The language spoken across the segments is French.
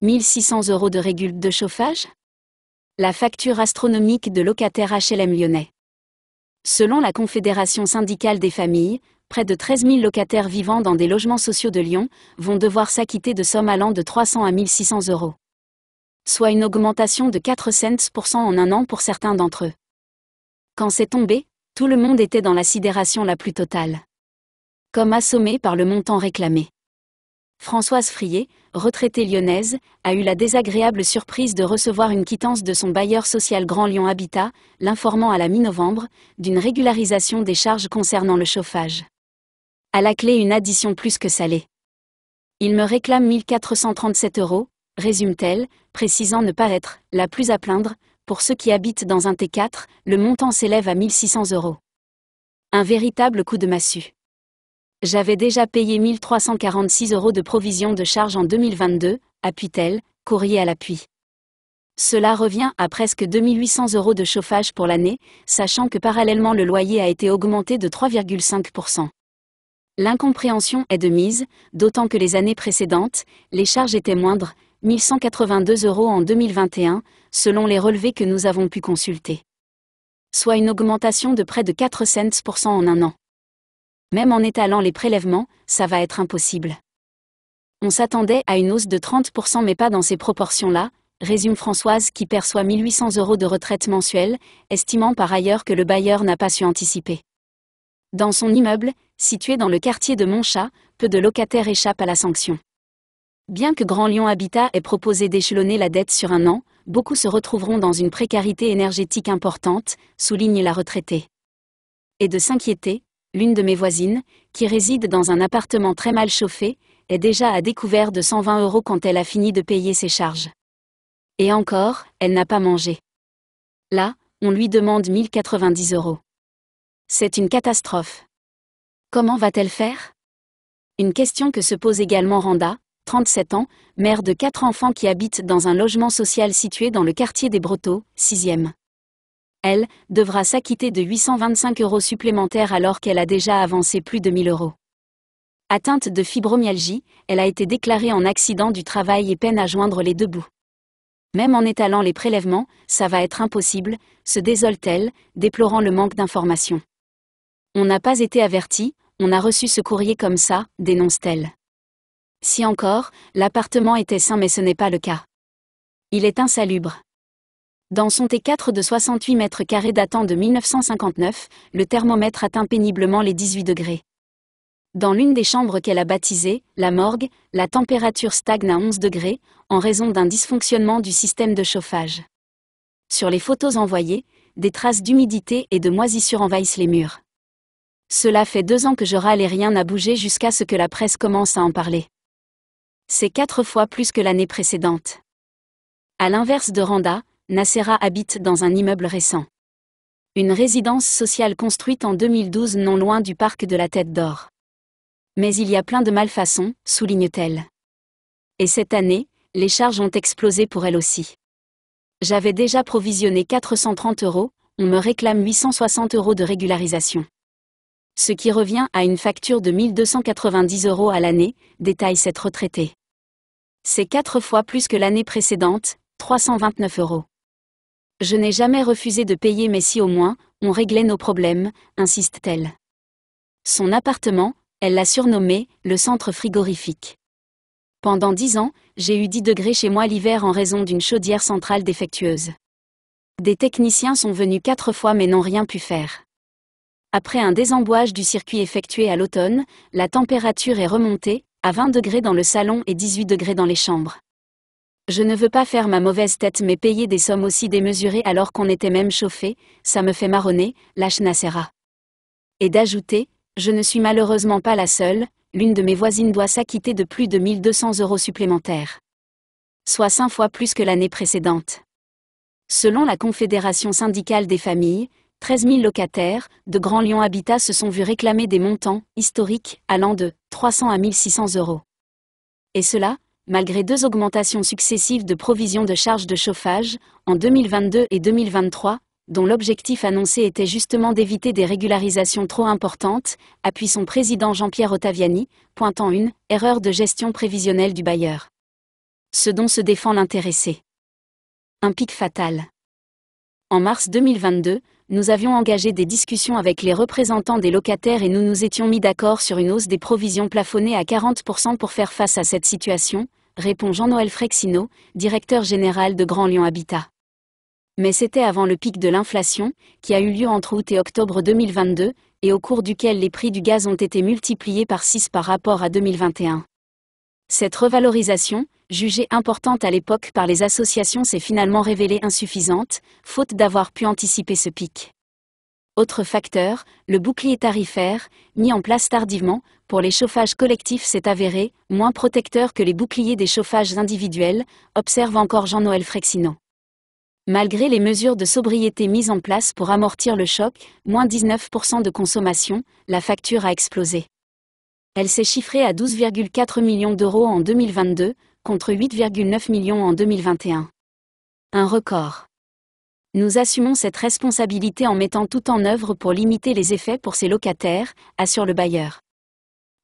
1600 euros de régule de chauffage La facture astronomique de locataires HLM lyonnais. Selon la Confédération syndicale des familles, près de 13 000 locataires vivant dans des logements sociaux de Lyon vont devoir s'acquitter de sommes allant de 300 à 1600 euros. Soit une augmentation de 4 cents pour cent en un an pour certains d'entre eux. Quand c'est tombé, tout le monde était dans la sidération la plus totale. Comme assommé par le montant réclamé. Françoise Frier, retraitée lyonnaise, a eu la désagréable surprise de recevoir une quittance de son bailleur social Grand Lyon Habitat, l'informant à la mi-novembre, d'une régularisation des charges concernant le chauffage. À la clé une addition plus que salée. Il me réclame 1437 euros, résume-t-elle, précisant ne pas être la plus à plaindre, pour ceux qui habitent dans un T4, le montant s'élève à 1600 euros. Un véritable coup de massue. J'avais déjà payé 1346 euros de provision de charge en 2022, appuie-t-elle, courrier à l'appui. Cela revient à presque 2800 euros de chauffage pour l'année, sachant que parallèlement le loyer a été augmenté de 3,5%. L'incompréhension est de mise, d'autant que les années précédentes, les charges étaient moindres, 1182 euros en 2021, selon les relevés que nous avons pu consulter. Soit une augmentation de près de 4 cents en un an. Même en étalant les prélèvements, ça va être impossible. On s'attendait à une hausse de 30% mais pas dans ces proportions-là, résume Françoise qui perçoit 1800 euros de retraite mensuelle, estimant par ailleurs que le bailleur n'a pas su anticiper. Dans son immeuble, situé dans le quartier de Montchat, peu de locataires échappent à la sanction. Bien que Grand Lyon Habitat ait proposé d'échelonner la dette sur un an, beaucoup se retrouveront dans une précarité énergétique importante, souligne la retraitée. Et de s'inquiéter, l'une de mes voisines, qui réside dans un appartement très mal chauffé, est déjà à découvert de 120 euros quand elle a fini de payer ses charges. Et encore, elle n'a pas mangé. Là, on lui demande 1090 euros. C'est une catastrophe. Comment va-t-elle faire Une question que se pose également Randa, 37 ans, mère de quatre enfants qui habitent dans un logement social situé dans le quartier des Brotteaux, 6e elle, devra s'acquitter de 825 euros supplémentaires alors qu'elle a déjà avancé plus de 1000 euros. Atteinte de fibromyalgie, elle a été déclarée en accident du travail et peine à joindre les deux bouts. Même en étalant les prélèvements, ça va être impossible, se désole-t-elle, déplorant le manque d'informations. On n'a pas été averti, on a reçu ce courrier comme ça, dénonce-t-elle. Si encore, l'appartement était sain mais ce n'est pas le cas. Il est insalubre. Dans son T4 de 68 mètres carrés datant de 1959, le thermomètre atteint péniblement les 18 degrés. Dans l'une des chambres qu'elle a baptisée, la morgue, la température stagne à 11 degrés, en raison d'un dysfonctionnement du système de chauffage. Sur les photos envoyées, des traces d'humidité et de moisissure envahissent les murs. Cela fait deux ans que je râle et rien n'a bougé jusqu'à ce que la presse commence à en parler. C'est quatre fois plus que l'année précédente. À l'inverse de Randa, Nacera habite dans un immeuble récent. Une résidence sociale construite en 2012 non loin du parc de la Tête d'Or. Mais il y a plein de malfaçons, souligne-t-elle. Et cette année, les charges ont explosé pour elle aussi. J'avais déjà provisionné 430 euros, on me réclame 860 euros de régularisation. Ce qui revient à une facture de 1290 euros à l'année, détaille cette retraitée. C'est quatre fois plus que l'année précédente, 329 euros. Je n'ai jamais refusé de payer mais si au moins, on réglait nos problèmes, insiste-t-elle. Son appartement, elle l'a surnommé « le centre frigorifique ». Pendant dix ans, j'ai eu 10 degrés chez moi l'hiver en raison d'une chaudière centrale défectueuse. Des techniciens sont venus quatre fois mais n'ont rien pu faire. Après un désembouage du circuit effectué à l'automne, la température est remontée, à 20 degrés dans le salon et 18 degrés dans les chambres. Je ne veux pas faire ma mauvaise tête mais payer des sommes aussi démesurées alors qu'on était même chauffé, ça me fait marronner, lâche Nassera. Et d'ajouter, je ne suis malheureusement pas la seule, l'une de mes voisines doit s'acquitter de plus de 1200 euros supplémentaires. Soit 5 fois plus que l'année précédente. Selon la Confédération syndicale des familles, 13 000 locataires de Grand Lyon Habitat se sont vus réclamer des montants historiques allant de 300 à 1600 euros. Et cela, malgré deux augmentations successives de provisions de charges de chauffage, en 2022 et 2023, dont l'objectif annoncé était justement d'éviter des régularisations trop importantes, appuie son président Jean-Pierre Ottaviani, pointant une erreur de gestion prévisionnelle du bailleur. Ce dont se défend l'intéressé. Un pic fatal. En mars 2022, nous avions engagé des discussions avec les représentants des locataires et nous nous étions mis d'accord sur une hausse des provisions plafonnées à 40% pour faire face à cette situation, répond Jean-Noël Frexino, directeur général de Grand Lyon Habitat. Mais c'était avant le pic de l'inflation, qui a eu lieu entre août et octobre 2022, et au cours duquel les prix du gaz ont été multipliés par 6 par rapport à 2021. Cette revalorisation, jugée importante à l'époque par les associations, s'est finalement révélée insuffisante, faute d'avoir pu anticiper ce pic. Autre facteur, le bouclier tarifaire, mis en place tardivement, pour les chauffages collectifs s'est avéré moins protecteur que les boucliers des chauffages individuels, observe encore Jean-Noël Frexinant. Malgré les mesures de sobriété mises en place pour amortir le choc, moins 19% de consommation, la facture a explosé. Elle s'est chiffrée à 12,4 millions d'euros en 2022, contre 8,9 millions en 2021. Un record. Nous assumons cette responsabilité en mettant tout en œuvre pour limiter les effets pour ces locataires, assure le bailleur.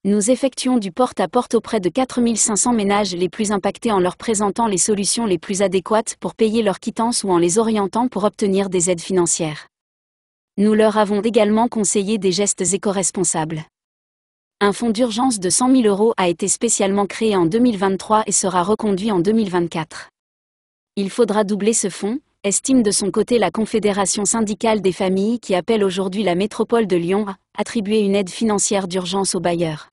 Nous effectuons du porte-à-porte auprès de 4500 ménages les plus impactés en leur présentant les solutions les plus adéquates pour payer leurs quittances ou en les orientant pour obtenir des aides financières. Nous leur avons également conseillé des gestes éco-responsables. Un fonds d'urgence de 100 000 euros a été spécialement créé en 2023 et sera reconduit en 2024. Il faudra doubler ce fonds, estime de son côté la Confédération syndicale des familles qui appelle aujourd'hui la métropole de Lyon à attribuer une aide financière d'urgence aux bailleurs.